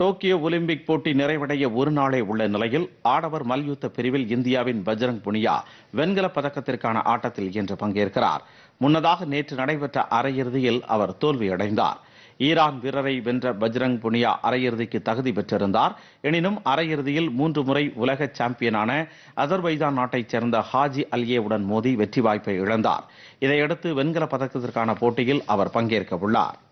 Tokyo Olympic போட்டி நிறைவடைய ஒரு நாளே உள்ள நிலையில் ஆடவர் மல்யுத்த பிரிவில் இந்தியாவின் பஜ்ரங் புனியா வெண்கலப் பதக்கத்திற்கான ஆட்டத்தில் இன்று பங்கேற்கிறார் முன்னதாக நேற்று நடைபெற்ற அரையிறுதியில் அவர் தோல்வியடைந்தார் ஈரான் வீரரை வென்ற பஜ்ரங் புனியா அரையிறுதிக்கு தகுதி பெற்றிருந்தார் எனினும் அரையிறுதியில் மூன்று முறை உலக சாம்பியனான அஜர்பைஜான் நாட்டைச் சேர்ந்த ஹாஜி அலியேவுடன் மோதி வெற்றி வாய்ப்பை இழந்தார் இதையடுத்து வெண்கலப் பதக்கத்திற்கான போட்டியில் அவர் பங்கேற்க